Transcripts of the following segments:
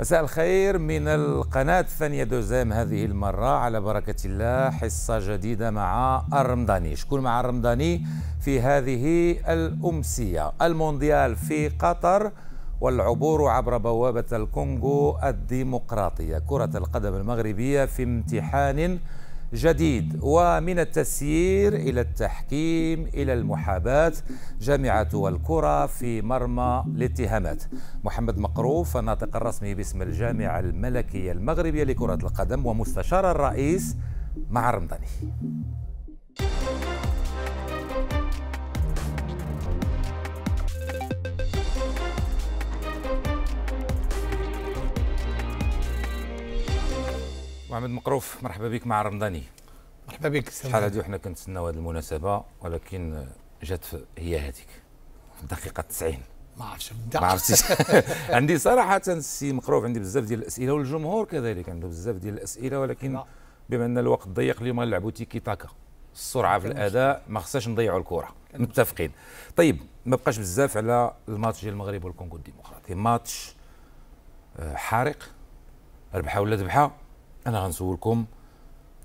مساء الخير من القناة الثانية دوزام هذه المرة على بركة الله حصة جديدة مع الرمضاني شكون مع الرمضاني في هذه الأمسية المونديال في قطر والعبور عبر بوابة الكونغو الديمقراطية كرة القدم المغربية في امتحان جديد ومن التسيير إلى التحكيم إلى المحاباة جامعة والكره في مرمى الاتهامات محمد مقروف الناطق الرسمي باسم الجامعة الملكية المغربية لكرة القدم ومستشار الرئيس مع رمضاني محمد مقروف مرحبا بك مع رمضاني مرحبا بك شحال هذه وحنا كنتسناو هذه المناسبه ولكن جات هي هذيك في الدقيقه 90 ما عرفتش ما عرفتش عندي صراحه السي مقروف عندي بزاف ديال الاسئله والجمهور كذلك عنده بزاف ديال الاسئله ولكن بما ان الوقت ضيق اليوم نلعبوا تيكي تاكا السرعه في الاداء ما خصناش نضيعوا الكره متفقين طيب ما بقاش بزاف على الماتش ديال المغرب والكونغو الديمقراطي ماتش آه، حارق ربحه ولا ذبحه انا غنسولكم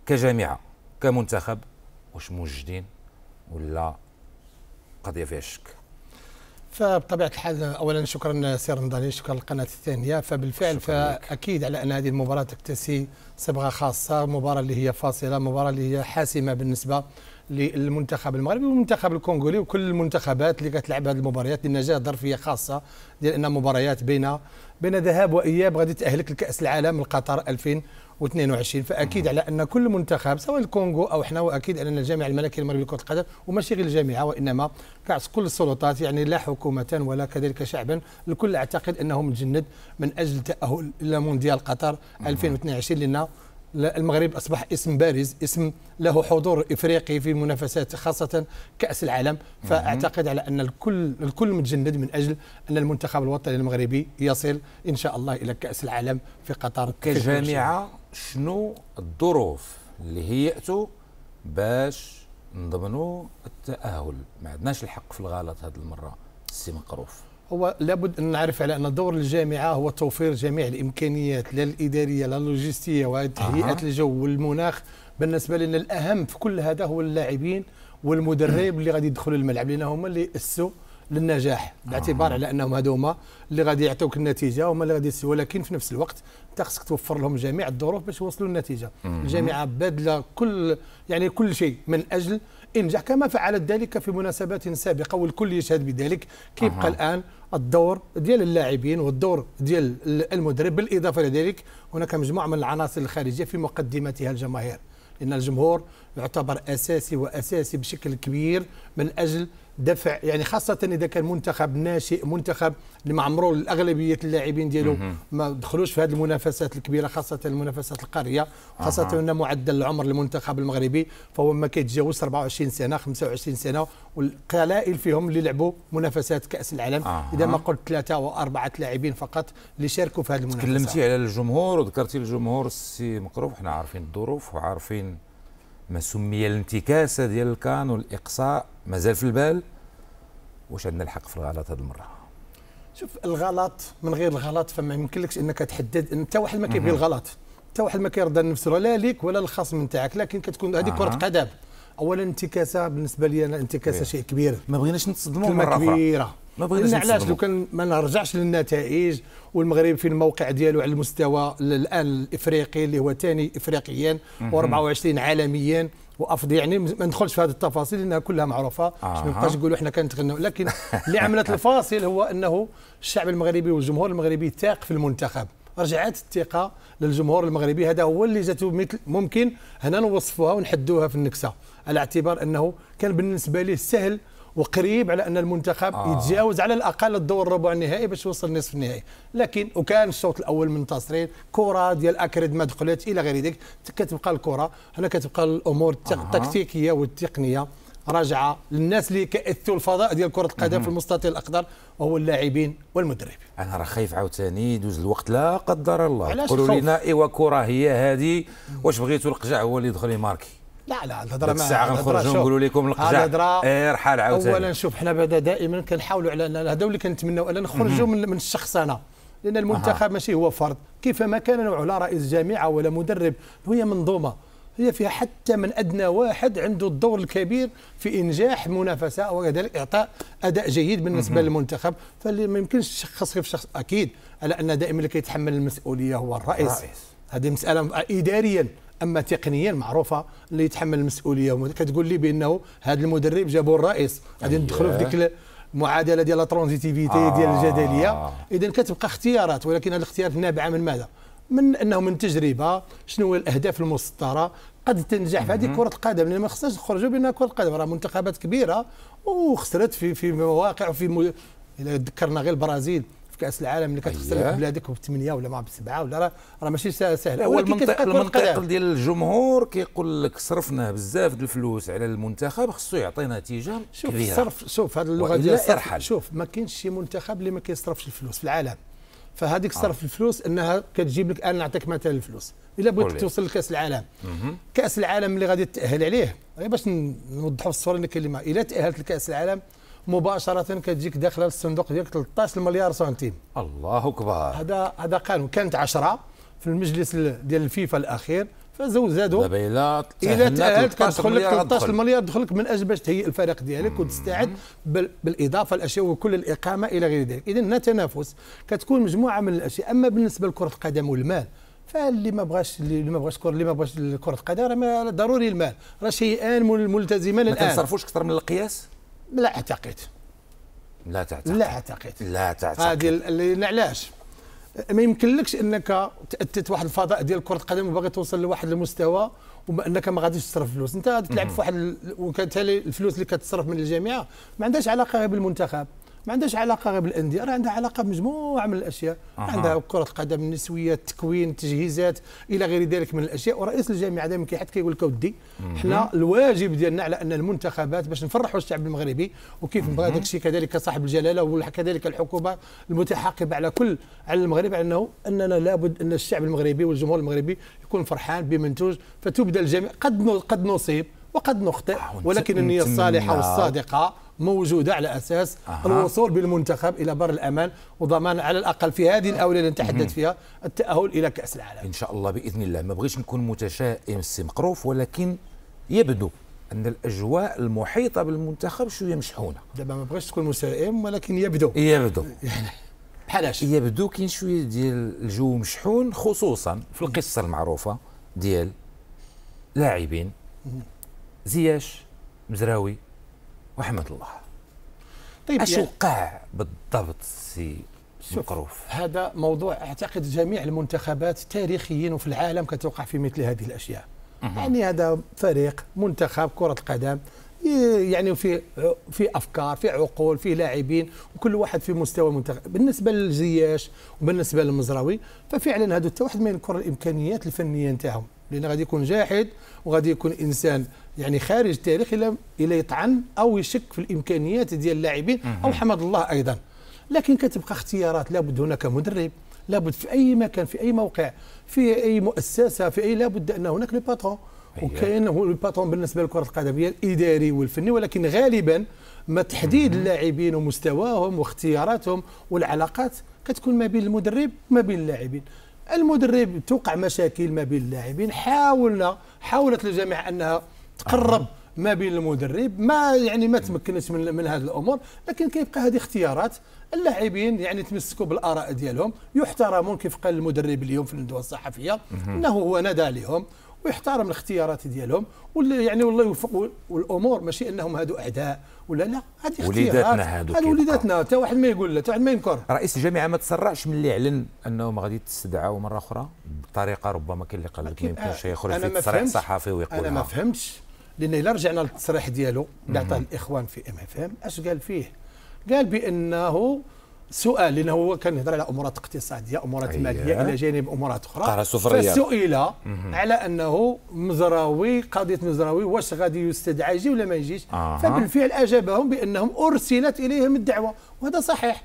كجامعه كمنتخب واش موجدين ولا قضيه فيها الشك فبطبيعه الحال اولا شكرا سي رمضاني شكرا للقناه الثانيه فبالفعل فاكيد على ان هذه المباراه تكتسي صبغه خاصه مباراه اللي هي فاصله مباراه اللي هي حاسمه بالنسبه للمنتخب المغربي والمنتخب الكونغولي وكل المنتخبات اللي كتلعب هذه المباريات لان ظرفيه خاصه ديال ان مباريات بين بين ذهاب واياب غادي تاهلك لكاس العالم لقطر 2000 2022 22 فاكيد على ان كل منتخب سواء الكونغو او احنا واكيد ان الجامعة الملكي المغربي لكره القدم وماشي غير الجامعه وانما كاع كل السلطات يعني لا حكومه ولا كذلك شعبا الكل اعتقد انه متجند من اجل التاهل الى مونديال قطر 2022 لان المغرب اصبح اسم بارز اسم له حضور افريقي في المنافسات خاصه كاس العالم فاعتقد على ان الكل الكل متجند من اجل ان المنتخب الوطني المغربي يصل ان شاء الله الى كاس العالم في قطر كجامعه شنو الظروف اللي هيئتوا باش نضمنوا التاهل ما عندناش الحق في الغلط هذه المره السي مقروف هو لابد ان نعرف على ان دور الجامعه هو توفير جميع الامكانيات لا الاداريه لا اللوجستيه وتهيئه أه. الجو والمناخ بالنسبه لنا الاهم في كل هذا هو اللاعبين والمدرب اللي غادي يدخلوا الملعب لان هما اللي اسوا للنجاح باعتبار على انهم هذوما اللي غادي يعطوك النتيجه هما اللي غادي يسوا ولكن في نفس الوقت انت خصك توفر لهم جميع الظروف باش يوصلوا للنتيجه الجامعه بدل كل يعني كل شيء من اجل انجح كما فعلت ذلك في مناسبات سابقه والكل يشهد بذلك كيبقى أه. الان الدور ديال اللاعبين والدور ديال المدرب بالاضافه لذلك هناك مجموعه من العناصر الخارجيه في مقدمتها الجماهير لان الجمهور يعتبر اساسي واساسي بشكل كبير من اجل دفع يعني خاصة إذا كان منتخب ناشئ منتخب اللي معمرو الأغلبية اللاعبين ديالو ما دخلوش في هذه المنافسات الكبيرة خاصة المنافسات القارية خاصة أه. أن معدل العمر المنتخب المغربي فهو ما كيتجاوز 24 سنة 25 سنة والقلائل فيهم اللي لعبوا منافسات كأس العالم أه. إذا ما قلت ثلاثة أو أربعة لاعبين فقط اللي شاركوا في هذه المنافسة تكلمتي على الجمهور وذكرتي الجمهور السي مقروب حنا عارفين الظروف وعارفين ما سمي الانتكاسه ديال الكان والاقصاء مازال في البال واش عندنا الحق في الغلط هذه المره شوف الغلط من غير الغلط فما يمكنلكش انك تحدد حتى واحد ما كيبغي الغلط حتى واحد ما كيرضى نفسه لا ليك ولا الخصم نتاعك لكن كتكون هذه آه. كره قدم اولا انتكاسه بالنسبه لي انا انتكاسه شيء كبير ما بغيناش نتصدموا مره كبيره ما بغيناش علاش لو كان ما نرجعش للنتائج والمغرب في الموقع ديالو على المستوى الان الافريقي اللي هو ثاني افريقيا و24 عالميا وافضي يعني ما ندخلش في هذه التفاصيل لانها كلها معروفه باش آه. ما نبقاش نقولوا احنا كنتغنوا لكن اللي عملت الفاصل هو انه الشعب المغربي والجمهور المغربي تاق في المنتخب رجعت الثقه للجمهور المغربي هذا هو اللي جاتو مثل ممكن هنا نوصفوها ونحدوها في النكسه على اعتبار انه كان بالنسبه ليه سهل وقريب على ان المنتخب آه. يتجاوز على الاقل الدور الربع النهائي باش يوصل نصف النهائي لكن وكان الشوط الاول منتصرين كره ديال اكريد ما دخلت الى غير ذلك كتبقى الكره هنا كتبقى الامور التكتيكيه آه. والتقنيه راجعه للناس اللي كاثوا الفضاء ديال كره القدم في المستطيل الاخضر وهو اللاعبين والمدرب انا راه خايف عاوتاني يدوز الوقت لا قدر الله قولوا لنا ايوا كره هي هذه واش بغيتوا القجع هو اللي يدخل يماركي لا لا الهضره ما الساعه غنخرجوا نقولوا لكم القجع اير حال عاوتاني اولا شوف حنا بعدا دائما كنحاولوا على هذا اللي كنتمناو ان نخرجوا من, من الشخصنه لان المنتخب ماشي هو فرد كيفما كان نوعه لا رئيس جامعه ولا مدرب هي منظومه هي فيها حتى من ادنى واحد عنده الدور الكبير في انجاح منافسه وكذلك اعطاء اداء جيد بالنسبه للمنتخب فاللي ما يمكنش تشخص في شخص اكيد على ان دائما اللي كيتحمل المسؤوليه هو الرئيس, الرئيس. هذه مساله اداريا اما تقنيا معروفه اللي يتحمل المسؤوليه كتقول لي بانه هذا المدرب جابوا الرئيس غادي ندخلوا في أيوه. ديك المعادله ديال الترانزيتيفيتي آه. ديال الجدليه اذا كتبقى اختيارات ولكن الاختيارات نابعه من ماذا؟ من انه من تجربه شنو هي الاهداف المسطره قد تنجح في هذه كره القدم لان ما خصناش نخرجوا بانها كره القدم راه منتخبات كبيره وخسرت في في مواقع وفي مد... الا ذكرنا غير البرازيل في كاس العالم اللي كتخسر في بلادك بثمانيه ولا ما بسبعه ولا راه راه ماشي سهل هو المنطق المنطق ديال الجمهور كيقول لك صرفنا بزاف ديال الفلوس على المنتخب خصو يعطي نتيجه شوف كبيره الصرف شوف هذه اللغه ديال الصرف شوف ما كاينش شي منتخب اللي ما كيصرفش الفلوس في العالم فهذيك آه. صرف آه. الفلوس انها كتجيب لك انا نعطيك مثلا الفلوس الا بغيت توصل لكاس العالم مم. كاس العالم اللي غادي تاهل عليه غير باش نوضحوا الصوره اللي كلمه الا تاهلت لكاس العالم مباشره كتجيك داخله الصندوق ديالك 13 مليار سنتيم الله اكبر هذا هذا قانون كانت 10 في المجلس ديال الفيفا الاخير فزودوا دابا الا الا تاهلت كتدخل لك 13 مليار تدخل لك من اجل باش تهيئ الفريق ديالك وتستعد بالاضافه الاشياء وكل الاقامه الى غير ذلك اذا هنا تنافس كتكون مجموعه من الاشياء اما بالنسبه لكره القدم والمال فاللي ما بغاش اللي ما بغاش اللي ما بغاش كره القدم راه ضروري المال راه شيئان ملتزمان الان ما تصرفوش اكثر من القياس لا اعتقد لا تعتقد لا اعتقد لا تعتقد هذه اللي علاش ما يمكنلكش انك تاتت واحد الفضاء ديال كره القدم وباغي توصل لواحد المستوى وانك ما غاديش تصرف فلوس انت تلعب في واحد وكتالي الفلوس اللي كتصرف من الجامعه ما عندهاش علاقه بالمنتخب ما عندهاش علاقه غير بالانديه راه عندها علاقه بمجموعه من الاشياء أه. عندها كره القدم النسويه التكوين التجهيزات الى غير ذلك من الاشياء ورئيس الجامعه دائما كيحط كيقول لك ودي حنا الواجب ديالنا على ان المنتخبات باش نفرحوا الشعب المغربي وكيف بغى داك الشيء كذلك صاحب الجلاله وكذلك الحكومه المتحاقبه على كل على المغرب على انه اننا لابد ان الشعب المغربي والجمهور المغربي يكون فرحان بمنتوج فتبدا الجميع قد قد نصيب وقد نخطئ ولكن النيه الصالحه والصادقه موجوده على اساس أه. الوصول بالمنتخب الى بر الامان وضمان على الاقل في هذه الاولى اللي نتحدث فيها التاهل الى كاس العالم ان شاء الله باذن الله ما بغيتش نكون متشائم السي مقروف ولكن يبدو ان الاجواء المحيطه بالمنتخب شويه مشحونه دابا ما بغيتش تكون متشائم ولكن يبدو يبدو يعني بحالاش يبدو كاين شويه ديال الجو مشحون خصوصا في القصه المعروفه ديال لاعبين زياش مزراوي وحمد الله طيب اش وقع يعني- بالضبط سي مقروف هذا موضوع اعتقد جميع المنتخبات تاريخيين وفي العالم كتوقع في مثل هذه الاشياء يعني هذا فريق منتخب كره القدم يعني في في افكار في عقول في لاعبين وكل واحد في مستوى منتخب بالنسبه للزياش وبالنسبه للمزراوي ففعلا هذا حتى واحد من ينكر الامكانيات الفنيه نتاعهم لان غادي يكون جاحد وغادي يكون انسان يعني خارج تاريخ الى الى يطعن او يشك في الامكانيات ديال اللاعبين او حمد الله ايضا لكن كتبقى اختيارات لابد هناك مدرب لابد في اي مكان في اي موقع في اي مؤسسه في اي لابد ان هناك لو باترون أيوة. وكاين هو الباترون بالنسبه لكره القدم هي الاداري والفني ولكن غالبا ما تحديد اللاعبين ومستواهم واختياراتهم والعلاقات كتكون ما بين المدرب وما بين اللاعبين المدرب توقع مشاكل ما بين اللاعبين حاولنا حاولت الجامعه انها تقرب ما بين المدرب ما يعني ما تمكنش من, من هذه الامور لكن كيبقى هذه اختيارات اللاعبين يعني تمسكوا بالاراء ديالهم يحترمون كيف قال المدرب اليوم في الندوه الصحفيه انه هو نادى عليهم ويحترم الاختيارات ديالهم ولا يعني والله يوفق والامور ماشي انهم هادو اعداء ولا لا هذه اختيارات وليداتنا هادو هادو وليداتنا حتى واحد ما يقول لا حتى واحد ما ينكر رئيس الجامعه ما تسرعش ملي اعلن انهم غادي تستدعوا مره اخرى بطريقه ربما كاين اللي قال لك ما يمكنش يخرج في تصريح صحفي ويقول انا ما فهمتش لان الا رجعنا للتصريح ديالو اللي عطاه الاخوان في ام اف ام اش قال فيه؟ قال بانه سؤال لانه هو كان يهضر على امورات اقتصاديه امورات أيه. ماليه الى جانب امورات اخرى فسئل على انه مزراوي قضيه مزراوي واش غادي يستدعى يجي ولا ما يجيش آه. فبالفعل اجابهم بانهم ارسلت اليهم الدعوه وهذا صحيح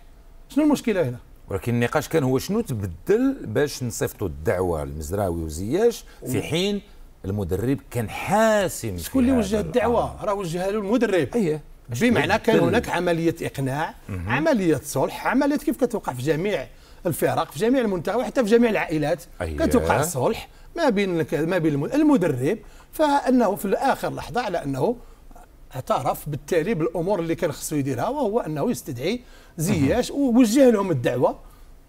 شنو المشكله هنا ولكن النقاش كان هو شنو تبدل باش نصيفطوا الدعوه لمزراوي وزياش في حين المدرب كان حاسم شكون اللي وجه الدعوه راه وجهها له المدرب أيه. بمعنى كان هناك عمليه اقناع عمليه صلح عمليه كيف كتوقع في جميع الفرق في جميع المنتخب وحتى في جميع العائلات أيه. كتوقع الصلح ما بين ما بين المدرب فانه في الاخر لحظه على انه اعترف بالتالي بالامور اللي كان خصو يديرها وهو انه يستدعي زياش ووجه لهم الدعوه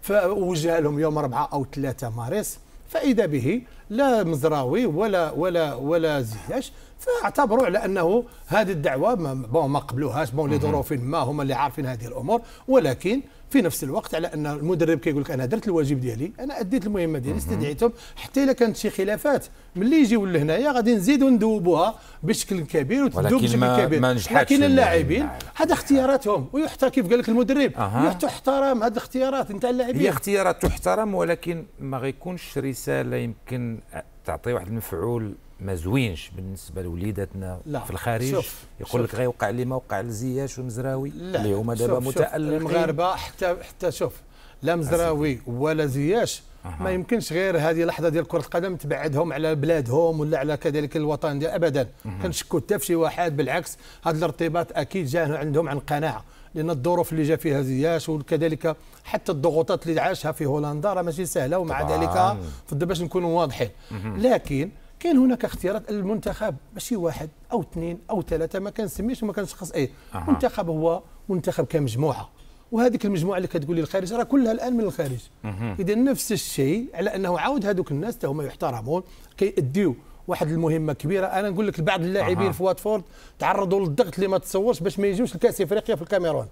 فوجه لهم يوم 4 او 3 مارس فإذا به لا مزراوي ولا ولا ولا زياش فاعتبروا على انه هذه الدعوه بون ما قبلوهاش بون لظروف ما هما اللي عارفين هذه الامور ولكن في نفس الوقت على ان المدرب كيقول لك انا درت الواجب ديالي انا اديت المهمه ديالي استدعيتهم حتى الا كانت شي خلافات ملي يجيو لهنايا غادي نزيدوا ندوبوها بشكل كبير وتدوب بشكل كبير ما لكن اللاعبين هذا اختياراتهم ويحتى كيف قال لك المدرب أه. تحترم هذه الاختيارات نتاع اللاعبين هي اختيارات تحترم ولكن ما غيكونش رساله يمكن تعطي واحد المفعول ما زوينش بالنسبه لوليداتنا في الخارج شوف يقول شوف لك غيوقع لي ما وقع لزياش ومزراوي اللي هما دابا متالمين المغاربه حتى حتى شوف لا مزراوي ولا زياش أه. ما يمكنش غير هذه لحظه ديال كره القدم تبعدهم على بلادهم ولا على كذلك الوطن ديال ابدا أه. كنشكو حتى في شي واحد بالعكس هذا الارتباط اكيد جاء عندهم عن قناعه لان الظروف اللي جا فيها زياش وكذلك حتى الضغوطات اللي عاشها في هولندا راه ماشي سهله ومع طبعاً. ذلك باش نكونوا واضحين لكن كان هناك اختيارات المنتخب ماشي واحد او اثنين او ثلاثه ما كنسميش وما كنشخص اي أه. منتخب هو منتخب كمجموعه وهذيك المجموعه اللي كتقول لي الخارج راه كلها الان من الخارج اذا نفس الشيء على انه عاود هذوك الناس حتى هما يحترمون كيأديو واحد المهمه كبيره انا نقول لك بعض اللاعبين أه. في واتفورد تعرضوا للضغط اللي ما تصورش باش ما يجيوش لكاس افريقيا في الكاميرون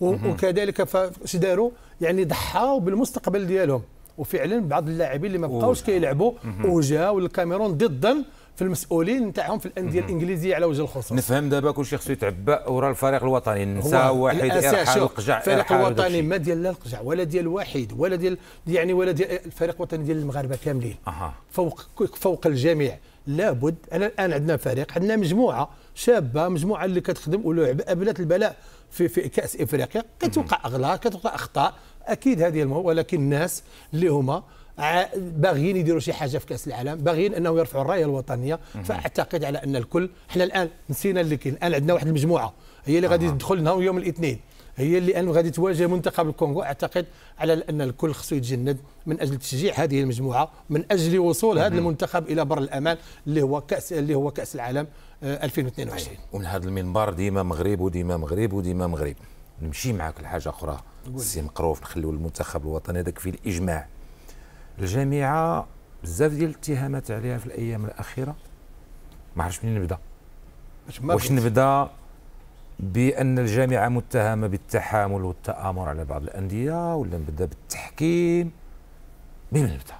وكذلك فاش داروا يعني ضحاوا بالمستقبل ديالهم وفعلا بعض اللاعبين اللي ما بقاوش كيلعبوا وجاوا للكاميرون ضدا في المسؤولين نتاعهم في الانديه الانجليزيه على وجه الخصوص نفهم دابا كل شيء خصو يتعبى ورا الفريق الوطني النساء واحد ارحال القجع الفريق الوطني ما ديال لا القجع ولا ديال واحد ولا ديال يعني ولا ديال الفريق الوطني ديال المغاربه كاملين أه. فوق فوق الجميع لابد انا الان عندنا فريق عندنا مجموعه شابه مجموعه اللي كتخدم ولعب ابلات البلاء في في كاس افريقيا كتوقع اغلاط كتوقع اخطاء اكيد هذه المهم ولكن الناس اللي هما باغيين يديروا شي حاجه في كاس العالم باغيين انه يرفعوا الرايه الوطنيه فاعتقد على ان الكل احنا الان نسينا اللي كاين الان عندنا واحد المجموعه هي اللي غادي تدخل لنا يوم الاثنين هي اللي الان غادي تواجه منتخب الكونغو اعتقد على ان الكل خصو يتجند من اجل تشجيع هذه المجموعه من اجل وصول هذا المنتخب الى بر الامان اللي هو كاس اللي هو كاس العالم 2022 آه، ومن هذا المنبر ديما مغرب وديما مغرب وديما مغرب نمشي معاك لحاجه اخرى السي مقروف نخليو المنتخب الوطني هذاك في الاجماع الجامعه بزاف ديال الاتهامات عليها في الايام الاخيره ما عرفتش منين نبدا واش نبدا بان الجامعه متهمه بالتحامل والتامر على بعض الانديه ولا نبدا بالتحكيم بمن نبدا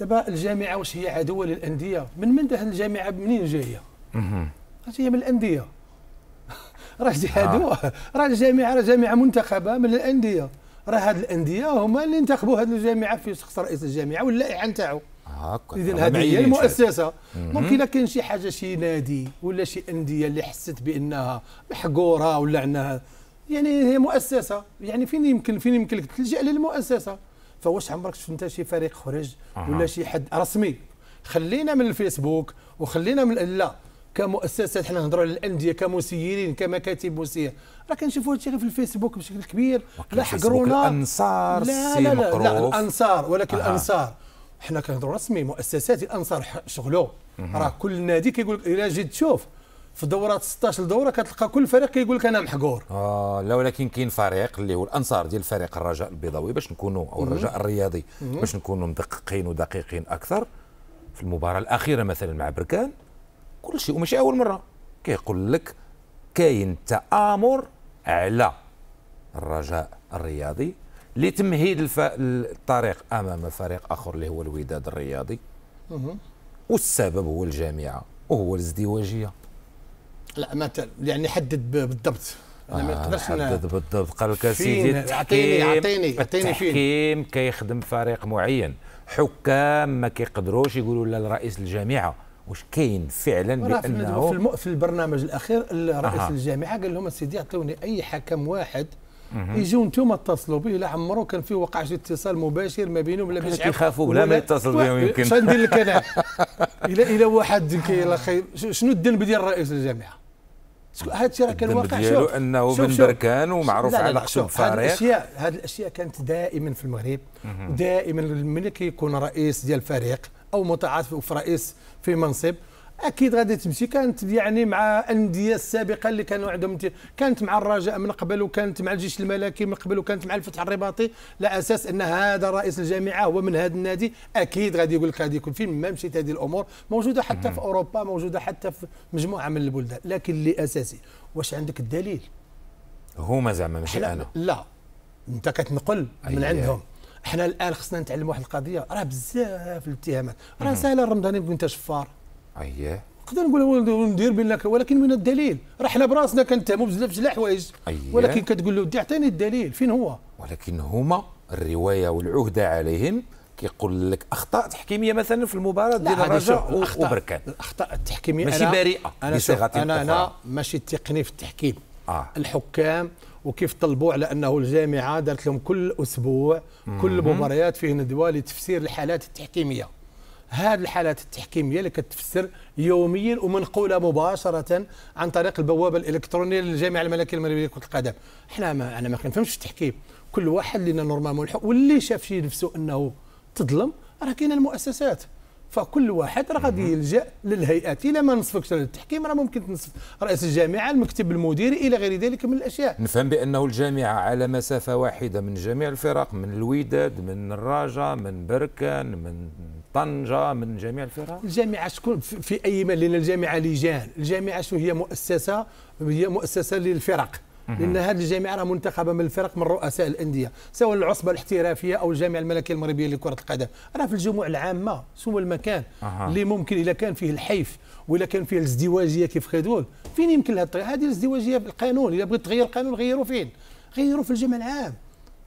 دابا الجامعه واش هي عدوه للانديه من من الجامعه منين جايه؟ اها هي من الانديه راه اجتهادوا آه. راه الجامعه راه جامعه منتخبه من الانديه راه هاد الانديه هما اللي انتخبوا هاد الجامعه في شخص رئيس الجامعه واللائحه نتاعو آه، هكا اذا هذه هي المؤسسه ممكن كاين شي حاجه شي نادي ولا شي انديه اللي حست بانها محقوره ولا عندها يعني هي مؤسسه يعني فين يمكن فين يمكن لك تلجا للمؤسسه فواش عمرك شفت انت شي فريق خرج ولا شي حد رسمي خلينا من الفيسبوك وخلينا من لا كمؤسسات حنا نهضروا على الانديه كمسيرين كمكاتب مسير راه كنشوفوا هادشي غير في الفيسبوك بشكل كبير لا حقرونا الانصار لا لا لا, لا الانصار ولكن آه. الانصار حنا كنهضروا رسمي مؤسسات الانصار شغلوا راه كل نادي كيقول لك الا جيت تشوف في دورات 16 دوره كتلقى كل فريق كيقول لك انا محقور اه لا ولكن كاين فريق اللي هو الانصار ديال فريق الرجاء البيضاوي باش نكونوا او الرجاء الرياضي باش نكونوا مدققين ودقيقين اكثر في المباراه الاخيره مثلا مع بركان كل شيء وماشي اول مره كيقول لك كاين تامر على الرجاء الرياضي لتمهيد الف... الطريق امام فريق اخر اللي هو الوداد الرياضي والسبب هو الجامعه وهو الازدواجيه لا ما يعني حدد بالضبط انا ما نقدرش آه، حدد بالضبط قال لك سيدي اعطيني اعطيني اعطيني فين التحكيم كيخدم فريق معين حكام ما كيقدروش يقولوا لا لرئيس الجامعه واش كاين فعلا بانه في, الم... في البرنامج الاخير رئيس أه. الجامعه قال لهم سيدي عطوني اي حكم واحد يجوا نتوما اتصلوا به لا عمرو كان في شي اتصال مباشر ما بينهم ولا باش يخافوا بلا ما يتصل بهم يمكن شنو ندير لك انا الى الى واحد خير شنو الذنب ديال رئيس الجامعه هذا الشيء راه كان واقع ديالو شوف انه بن بركان ومعروف على قسم فارق هذه الاشياء هذه الاشياء كانت دائما في المغرب دائما ملي كيكون رئيس ديال فريق او متعاطف في رئيس في منصب اكيد غادي تمشي كانت يعني مع الانديه السابقه اللي كانوا عندهم كانت مع الرجاء من قبل وكانت مع الجيش الملكي من قبل وكانت مع الفتح الرباطي على اساس ان هذا رئيس الجامعه هو من هذا النادي اكيد غادي يقول لك غادي يكون فين ما مشيت هذه الامور موجوده حتى في اوروبا موجوده حتى في مجموعه من البلدان لكن اللي اساسي واش عندك الدليل هما زعما ماشي انا لا انت كتنقل من عندهم حنا الان خصنا نتعلم واحد القضيه راه بزاف الاتهامات راه سهل الرمضاني بنت انت شفار اييه نقدر نقول ندير بانك ولكن من الدليل؟ راه حنا براسنا كنتهموا بزاف جل الحوايج أيه. ولكن كتقول له ودي اعطيني الدليل فين هو؟ ولكن هما الروايه والعهده عليهم كيقول لك اخطاء تحكيميه مثلا في المباراه ديال الرجاء وبركان الاخطاء التحكيميه ماشي بريئه انا انا انا ماشي تقني في التحكيم آه. الحكام وكيف طلبوا على انه الجامعه دارت لهم كل اسبوع كل مباريات فيه ندوه لتفسير الحالات التحكيميه هذه الحالات التحكيميه اللي كتفسر يوميا ومنقوله مباشره عن طريق البوابه الالكترونيه للجامعه الملكيه المغربيه لكره القدم حنا ما انا ما كنفهمش التحكيم كل واحد لنا نورمالمون واللي شاف شي نفسه انه تظلم راه كاين المؤسسات فكل واحد راه غادي يلجا للهيئات الا ما نصفكش للتحكيم راه ممكن تنصف رئيس الجامعه المكتب المديري الى غير ذلك من الاشياء نفهم بانه الجامعه على مسافه واحده من جميع الفرق من الوداد من الراجا من بركان من طنجه من جميع الفرق الجامعه شكون في اي مال لان الجامعه لجان الجامعه شو هي مؤسسه هي مؤسسه للفرق لان هذه الجامعه راه منتخبه من الفرق من رؤساء الانديه سواء العصبه الاحترافيه او الجامعه الملكيه المغربيه لكره القدم راه في الجموع العامه سوى المكان أه. اللي ممكن اذا كان فيه الحيف ولا كان فيه الازدواجيه كيف خدول فين يمكن هذه الازدواجيه بالقانون اذا بغيت تغير القانون غيروا فين غيروا في الجمع العام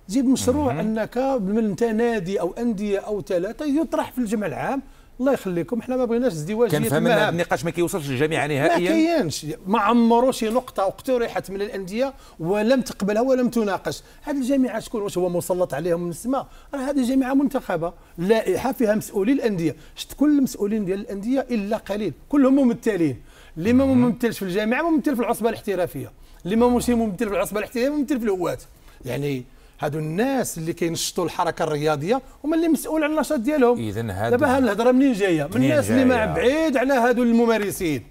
جيب مشروع انك من انت نادي او انديه او ثلاثه يطرح في الجمع العام الله يخليكم حنا ما بغيناش ازدواجيه كان فهمنا النقاش ما كيوصلش للجميع نهائيا ما كاينش ما عمرو شي نقطه اقترحت من الانديه ولم تقبلها ولم تناقش هذه الجامعه شكون واش هو مسلط عليهم من السماء راه هذه جامعه منتخبه لائحه فيها مسؤولي الانديه شفت كل المسؤولين ديال الانديه الا قليل كلهم ممثلين اللي ما ممثلش في الجامعه ممثل في العصبه الاحترافيه اللي ما ممثل في العصبه الاحترافيه ممثل في الهوات يعني هادو الناس اللي كينشطوا الحركه الرياضيه هما اللي مسؤول على النشاط ديالهم اذا دابا الهضره منين جايه من الناس جاية. اللي ما بعيد على هادو الممارسين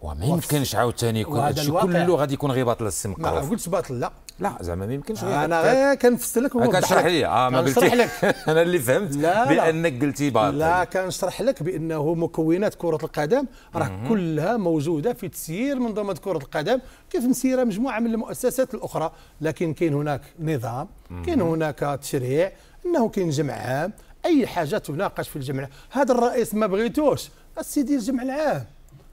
وما يمكنش عاوتاني يكون هادشي كله غادي يكون غير باطل السمكروف ما قلتش باطل لا لا زعما ما يمكنش طيب. آه انا كنفسر لك كنشرح لي اه ما قلتي لك انا اللي فهمت لا بانك قلتي باطل لا كنشرح لك بانه مكونات كره القدم راه كلها موجوده في تسيير منظومه كره القدم كيف مسيره مجموعه من المؤسسات الاخرى لكن كاين هناك نظام كاين هناك تشريع انه كاين جمع عام اي حاجه تناقش في الجمع هذا الرئيس ما بغيتوش السيدي الجمع العام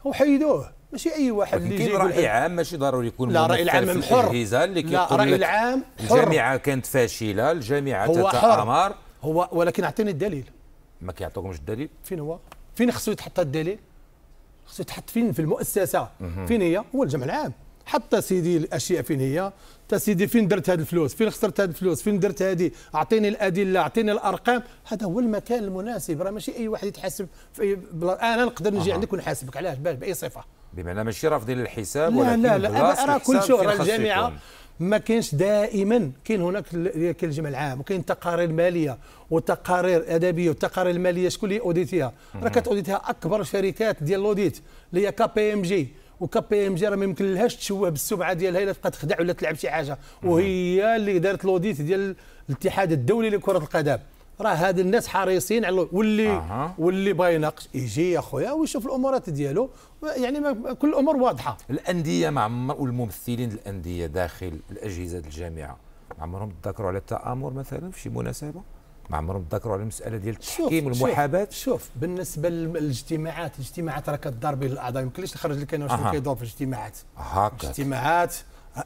وحيدوه ماشي اي واحد اللي يجي راي عام ماشي ضروري يكون لا راي العام حر اللي لا راي العام حر الجامعه كانت فاشله الجامعه هو تتامر هو ولكن اعطيني الدليل ما كيعطوكمش الدليل فين هو فين خصو يتحط الدليل خصو يتحط فين في المؤسسه فين هي هو الجمع العام حتى سيدي الاشياء فين هي تا سيدي فين درت هذه الفلوس فين خسرت هذه الفلوس فين درت هذه اعطيني الادله اعطيني الارقام هذا هو المكان المناسب راه ماشي اي واحد يتحاسب في بل... انا نقدر نجي أه. عندك ونحاسبك علاش باش باي صفه بما ماشي رافضين الحساب ولا لا لا لا انا كل شهر الجامعه ما كاينش دائما كاين هناك كاين الجمع العام وكاين تقارير ماليه وتقارير ادبيه وتقارير الماليه شكون اللي اوديتيها راه كتاوديتيها اكبر شركات ديال الاوديت اللي هي كابي ام جي وكابي ام جي راه ما يمكنلهاش تشوه بالسمعه ديالها الا تبقى تخدع ولا تلعب شي حاجه وهي اللي دارت الاوديت ديال الاتحاد الدولي لكره القدم راه هاد الناس حريصين على واللي أه. واللي بغى يناقش يجي يا خويا ويشوف الامورات ديالو يعني ما كل الامور واضحه الانديه ما عمر والممثلين الانديه داخل الاجهزه الجامعه ما عمرهم تذكروا على التامر مثلا في شي مناسبه ما عمرهم تذكروا على المساله ديال التحكيم والمحاباه شوف, شوف بالنسبه للاجتماعات الاجتماعات راه كدار به الاعضاء يمكن ليش نخرج لك انا شنو كيدور في الاجتماعات اجتماعات الاجتماعات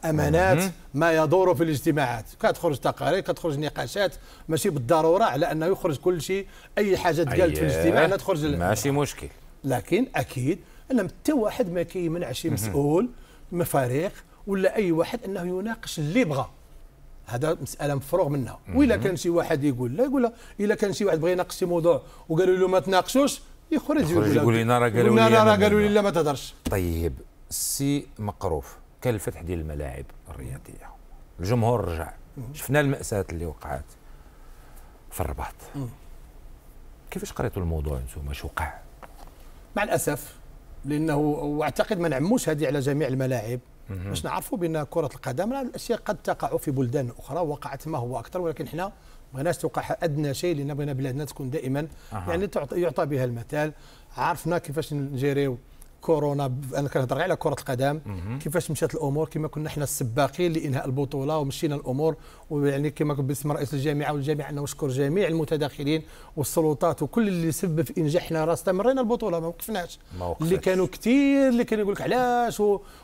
امانات ما يدور في الاجتماعات كتخرج تقارير كتخرج نقاشات ماشي بالضروره على انه يخرج كل شيء اي حاجه تقالت في أيه، الاجتماع لا تخرج ماشي مشكل لكن اكيد ان حتى واحد ما كيمنع شي مسؤول مفاريق ولا اي واحد انه يناقش اللي بغى هذا مساله مفروغ منها والا كان شي واحد يقول لا يقول لا الا كان شي واحد بغى يناقش شي موضوع وقالوا له ما تناقشوش يخرج يقول لنا راه قالوا لي لا ما تهضرش طيب السي مقروف كان الفتح ديال الملاعب الرياضيه الجمهور رجع شفنا الماساه اللي وقعت في الرباط كيفاش قريتوا الموضوع انتم اش وقع مع الاسف لانه واعتقد ما نعموش هذه على جميع الملاعب باش نعرفوا بان كره القدم الاشياء قد تقع في بلدان اخرى وقعت ما هو اكثر ولكن حنا بغيناش توقع ادنى شيء لان بغينا بلادنا تكون دائما أه. يعني يعطى بها المثال عرفنا كيفاش نجيريو كورونا انا كنهضر على كره القدم كيفاش مشات الامور كما كنا حنا السباقين لانهاء البطوله ومشينا الامور ويعني كما باسم رئيس الجامعه والجامعه انه نشكر جميع المتداخلين والسلطات وكل اللي سبب في انجاحنا راه استمرينا البطوله ما وقفناش اللي كانوا كثير اللي كانوا يقول لك علاش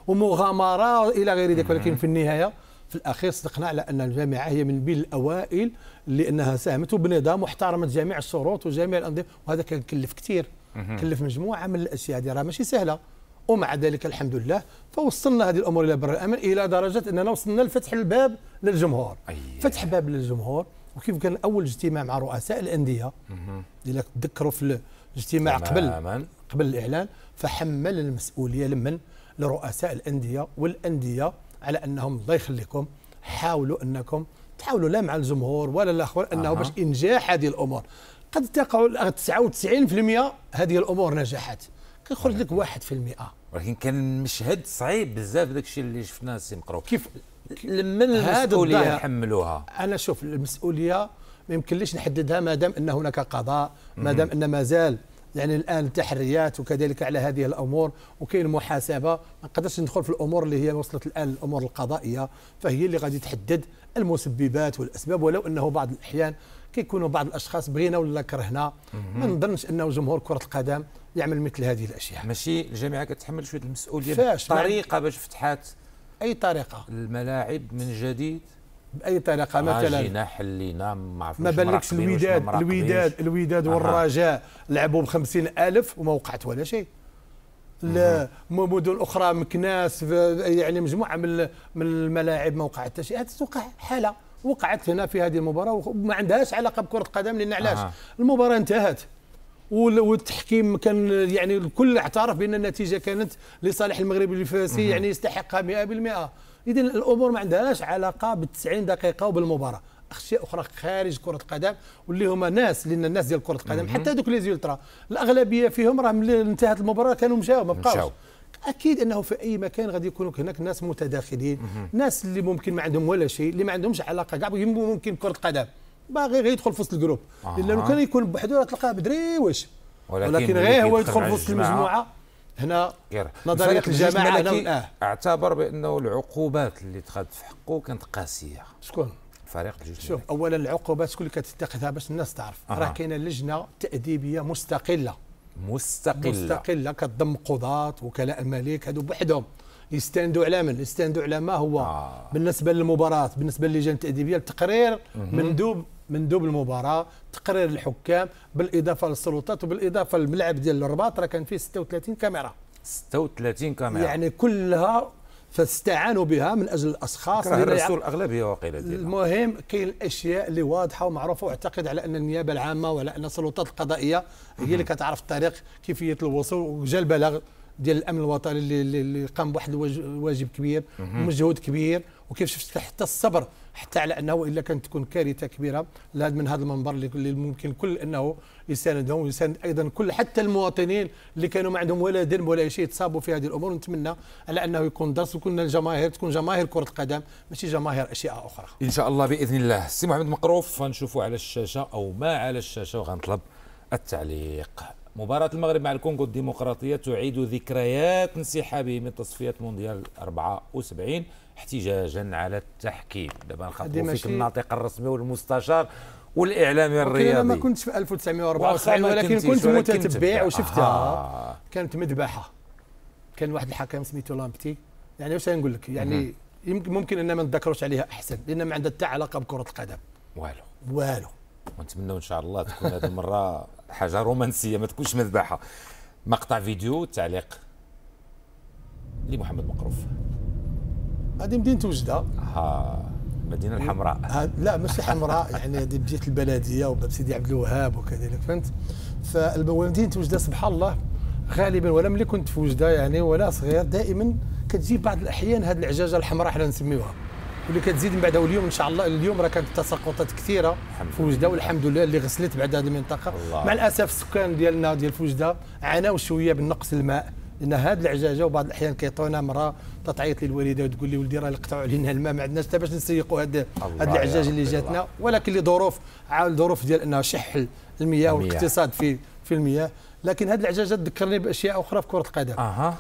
ومغامره الى غير ذلك ولكن في النهايه في الاخير صدقنا على ان الجامعه هي من بين الاوائل لانها ساهمت وبنظام واحترمت جميع الشروط وجميع الانظمه وهذا كان كلف كثير كلف مجموعه من الاشياء هذه راه ماشي سهله ومع ذلك الحمد لله فوصلنا هذه الامور الى بر الامل الى درجه اننا وصلنا لفتح الباب للجمهور أيه. فتح باب للجمهور وكيف كان اول اجتماع مع رؤساء الانديه الا تذكروا في الاجتماع قبل قبل الاعلان فحمل المسؤوليه لمن لرؤساء الانديه والانديه على انهم الله يخليكم حاولوا انكم تحاولوا لا مع الجمهور ولا الاخوان انه أه. باش انجاح هذه الامور قد تقع 99% هذه الامور نجحت كيخرج لك 1% ولكن كان مشهد صعيب بزاف داك الشيء اللي شفناه السي مقروك كيف لمن المسؤوليه يحملوها انا شوف المسؤوليه ما يمكنليش نحددها ما دام ان هناك قضاء ما دام ان مازال يعني الان التحريات وكذلك على هذه الامور وكاين محاسبه ما نقدرش ندخل في الامور اللي هي وصلت الان الامور القضائيه فهي اللي غادي تحدد المسببات والاسباب ولو انه بعض الاحيان كيكونوا بعض الاشخاص بغينا ولا كرهنا ما نظنش انه جمهور كره القدم يعمل مثل هذه الاشياء ماشي الجامعه كتحمل شويه المسؤوليه طريقه باش فتحات اي طريقه الملاعب من جديد باي طريقه آه، مثلا جينا حلينا ما ما بالكش الوداد الوداد الوداد والرجاء لعبوا ب 50000 وما وقعت ولا شيء مدن اخرى مكناس يعني مجموعه من من الملاعب ما وقعت حتى شيء توقع حاله وقعت هنا في هذه المباراه وما عندهاش علاقه بكره القدم لان علاش آه. المباراه انتهت والتحكيم كان يعني الكل اعترف بان النتيجه كانت لصالح المغرب الفاسي يعني يستحقها 100% اذا الامور ما عندهاش علاقه بال 90 دقيقه وبالمباراه اشياء اخرى خارج كره القدم واللي هما ناس لان الناس ديال كره القدم حتى دوك لي زولترا الاغلبيه فيهم راهم انتهت المباراه كانوا مشاو ما بقاوش اكيد انه في اي مكان غادي يكونوا هناك ناس متداخلين ناس اللي ممكن ما عندهم ولا شيء اللي ما عندهمش علاقه كاع ممكن كره قدم باغي غير يدخل في وسط الجروب آه. لان لو كان يكون بوحدو تلقاه بدري واش ولكن, ولكن غير هو يدخل في وسط المجموعه هنا نظريه الجماعه هنا اعتبر بانه العقوبات اللي دخلت في حقه كانت قاسيه شكون فريق الجوج شوف اولا العقوبات شكون اللي كتتخذها باش الناس تعرف آه. راه كاينه لجنه تاديبيه مستقله مستقله مستقله كتضم قضاة وكلاء الملك هادو بوحدهم يستندوا على من يستندوا على ما هو آه. بالنسبه للمباراه بالنسبه للجان التاديبيه التقرير مندوب مندوب المباراه تقرير الحكام بالاضافه للسلطات وبالاضافه للملعب ديال الرباط راه كان فيه 36 كاميرا 36 كاميرا يعني كلها فاستعانوا بها من اجل الاشخاص كان الرسول الاغلبيه وقيل المهم كاين الاشياء اللي واضحه ومعروفه واعتقد على ان النيابه العامه وعلى ان السلطات القضائيه هي اللي كتعرف الطريق كيفيه الوصول وجا البلاغ ديال الامن الوطني اللي, اللي قام بواحد الواجب كبير ومجهود كبير وكيف شفت حتى الصبر حتى على انه الا كانت تكون كارثه كبيره من هذا المنبر اللي ممكن كل انه يساندهم ويساند ايضا كل حتى المواطنين اللي كانوا ما عندهم ولا ذنب ولا شيء تصابوا في هذه الامور ونتمنى على انه يكون درس وكنا الجماهير تكون جماهير كره القدم ماشي جماهير اشياء اخرى ان شاء الله باذن الله سي محمد مقروف غنشوفوا على الشاشه او ما على الشاشه وغنطلب التعليق مباراة المغرب مع الكونغو الديمقراطية تعيد ذكريات انسحابه من تصفيات مونديال 74 احتجاجا على التحكيم دابا نخاطبوا فيك الناطق الرسمي والمستشار والاعلامي الرياضي انا ما كنتش في 1974 ولكن كنت متتبع وشفتها آه. كانت مذبحه كان واحد الحكم سميتو لامبتي يعني واش نقول لك يعني ممكن ان ما نتذكروش عليها احسن لان ما عندها حتى علاقه بكره القدم والو والو ونتمنوا ان شاء الله تكون هذه المره حاجه رومانسيه ما تكونش مذبحه مقطع فيديو تعليق لمحمد مقروف هذه مدينه وجده ها المدينه الحمراء لا ماشي حمراء يعني هذه بجهه البلديه وباب سيدي عبد الوهاب وكذلك فهمت فمدينه وجده سبحان الله غالبا ولا ملي كنت في وجده يعني ولا صغير دائما كتجي بعض الاحيان هذه العجاجه الحمراء حنا نسميوها واللي كتزيد من بعد واليوم ان شاء الله اليوم راه كانت تساقطات كثيره في وجده والحمد لله اللي غسلت بعد هذه المنطقه الله. مع الاسف السكان ديالنا ديال وجده عانوا شويه من نقص الماء لان هاد العجاجه وبعض الاحيان كيعطيونا مراه تتعيط لي الوالده وتقول لي ولدي راه قطعوا علينا الماء ما عندناش حتى باش نسيقوا هاد هاد العجاج اللي جاتنا ولكن لظروف عاود ظروف ديال انها شح المياه والاقتصاد في في المياه لكن هاد العجاجه تذكرني باشياء اخرى في كره القدم اها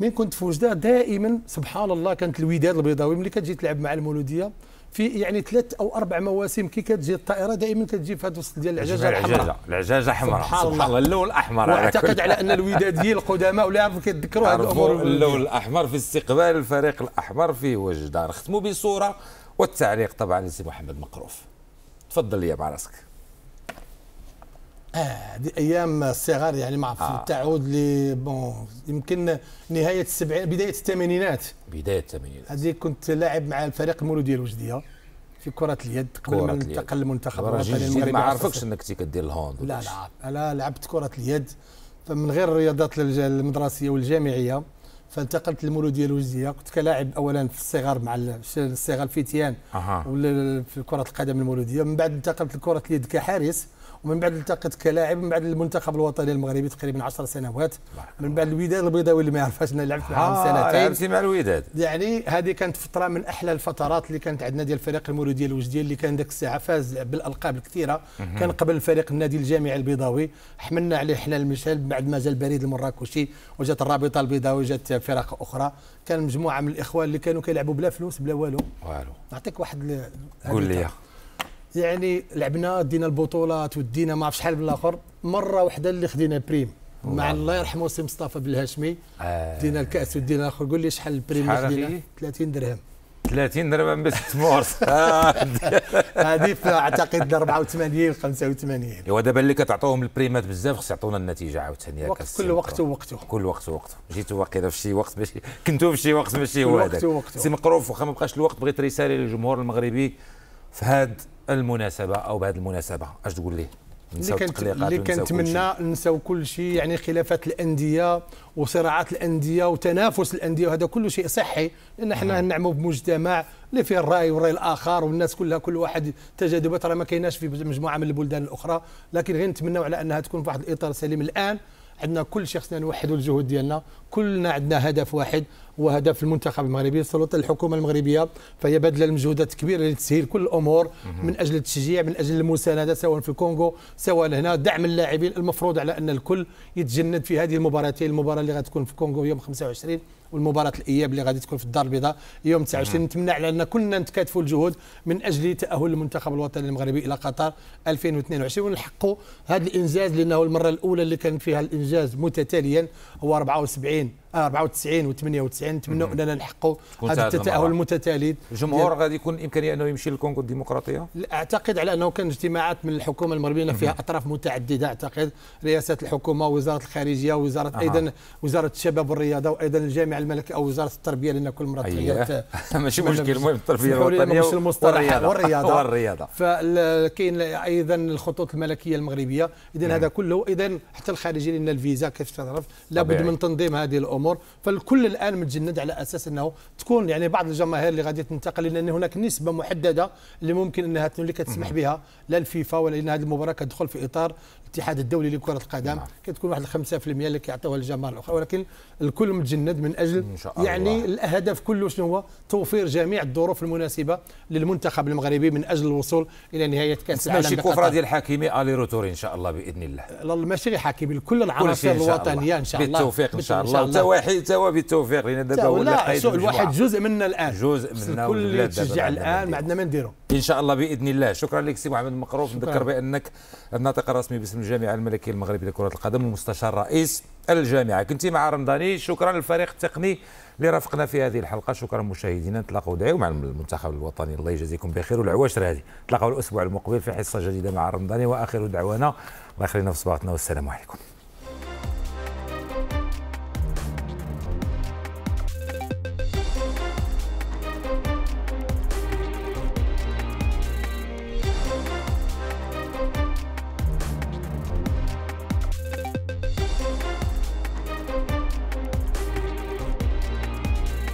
من كنت في وجده دائما سبحان الله كانت الوداد البيضاوي ملي كتجي تلعب مع المولوديه في يعني ثلاث او اربع مواسم كي كتجي الطائره دائما كتجي في هذا الوسط ديال العجاجه الحمراء العجاجه حمراء سبحان الله, اللون الاحمر واعتقد على ان الوداديين القدماء ولا عارف كيتذكروا هذه الامور اللون الاحمر في استقبال الفريق الاحمر في وجده نختموا بصوره والتعليق طبعا لسي محمد مقروف تفضل لي مع راسك اه دي ايام الصغار يعني ما آه. تعود ل بون يمكن نهايه السبعين بدايه الثمانينات بدايه الثمانينات هذه كنت لاعب مع الفريق المولوديه الوجديه في كرة اليد قبل ما انتقل للمنتخب الوطني المغربي ما عرفكش انك كدير الهوند لا لا انا لعبت كرة اليد فمن غير الرياضات المدرسيه والجامعيه فانتقلت للمولوديه الوجديه كنت كلاعب اولا في الصغار مع الصغار الفتيان أه. في كره القدم المولوديه من بعد انتقلت لكره اليد كحارس ومن بعد التقيت كلاعب من بعد المنتخب الوطني المغربي تقريبا 10 سنوات من بعد الوداد البيضاوي اللي ما يعرفهاش انا لعبت معاه آه سنتين لعبت مع الوداد يعني هذه كانت فتره من احلى الفترات اللي كانت عندنا ديال فريق المولوديه الوجديه اللي كان ذاك الساعه فاز بالالقاب الكثيره كان قبل الفريق النادي الجامعي البيضاوي حملنا عليه حنا المشعل بعد ما جا البريد المراكشي وجات الرابطه البيضاوي وجات فرق اخرى كان مجموعه من الاخوان اللي كانوا كيلعبوا بلا فلوس بلا والو والو نعطيك واحد قول لي يعني لعبنا دينا البطولات ودينا ما عرف شحال بالاخر مره واحده اللي خدينا بريم مع الله يرحمه سي مصطفى بالهاشمي آه. دينا الكاس ودينا الاخر قول لي شحال البريم اللي خدينا 30 درهم 30 درهم من بس تمورس هذه في اعتقد 84 85 ايوا دابا اللي كتعطوهم البريمات بزاف خص يعطونا النتيجه عاوتاني وقت كل وقت ووقته كل وقت ووقته جيتوا واقيلا في شي وقت ماشي كنتوا في شي وقت ماشي هو هذاك سي مقروف واخا ما بقاش الوقت بغيت رساله للجمهور المغربي في هذا المناسبه او بهذه المناسبه اش تقول لي اللي كانت اللي كنتمنى نساو كل شيء يعني خلافات الانديه وصراعات الانديه وتنافس الانديه وهذا كل شيء صحي لان حنا نعموا بمجتمع اللي فيه الراي والراي الاخر والناس كلها كل واحد تجاذبات راه ما كايناش في مجموعه من البلدان الاخرى لكن غير نتمناو على انها تكون في واحد الاطار سليم الان عندنا كل شيء خصنا نوحدوا الجهود ديالنا كلنا عندنا هدف واحد وهدف المنتخب المغربي سلطة الحكومة المغربية فهي بدل المجهودات كبيرة لتسهيل كل الأمور من أجل التشجيع من أجل المساندة سواء في الكونغو سواء هنا دعم اللاعبين المفروض على أن الكل يتجند في هذه المباراتين المباراة اللي غتكون في الكونغو يوم 25 والمباراه الاياب اللي غادي تكون في الدار البيضاء يوم 29 نتمنى على ان كلنا نتكاتفوا الجهود من اجل تاهل المنتخب الوطني المغربي الى قطر 2022 ونحقوا هذا الانجاز لانه المره الاولى اللي كان فيها الانجاز متتاليا هو 74 94 و 98 نتمنى اننا نحقوا هذا التاهل المتتالي الجمهور غادي يكون امكانيه انه يمشي للكونغو الديمقراطيه اعتقد على انه كان اجتماعات من الحكومه المغربيه فيها اطراف متعدده اعتقد رئاسه الحكومه وزاره الخارجيه وزاره ايضا وزاره الشباب والرياضه وايضا الجامعه الملكي الملك او وزاره التربيه لان كل مره أيه. تغيرت ماشي مشكل المهم التربيه الوطنيه والرياضه والرياضه والرياضه فكاين ايضا الخطوط الملكيه المغربيه اذا نعم. هذا كله اذا حتى الخارجي لان الفيزا كيف تعرف لابد من تنظيم هذه الامور فالكل الان متجند على اساس انه تكون يعني بعض الجماهير اللي غادي تنتقل لان هناك نسبه محدده اللي ممكن انها اللي كتسمح بها لا الفيفا ولا لان هذه المباراه كتدخل في اطار الاتحاد الدولي لكره القدم نعم. كتكون واحد 5% اللي كيعطيوها للجماهير الاخرى ولكن الكل متجند من اجل يعني الله. الهدف كله شنو هو توفير جميع الظروف المناسبه للمنتخب المغربي من اجل الوصول الى نهايه كاس العالم ماشي كفره ديال حكيمي الي روتور ان شاء الله باذن الله ماشي غير حكيمي كل العناصر الوطنيه ان شاء الله بالتوفيق ان شاء الله حتى توا بالتوفيق لان دابا هو الواحد جزء منا الان جزء منا الكل اللي الان ما عندنا ما نديرو ان شاء الله باذن الله شكرا لك سي محمد المقروف نذكر بانك الناطق الرسمي باسم الجامعه الملكيه المغربيه لكره القدم ومستشار رئيس الجامعه كنت مع رمضاني شكرا للفريق التقني اللي رافقنا في هذه الحلقه شكرا مشاهدينا نتلاقاو دعيو مع المنتخب الوطني الله يجازيكم بخير والعواشر هذه نتلاقاو الاسبوع المقبل في حصه جديده مع رمضاني واخر دعوانا الله يخلينا في صباحتنا والسلام عليكم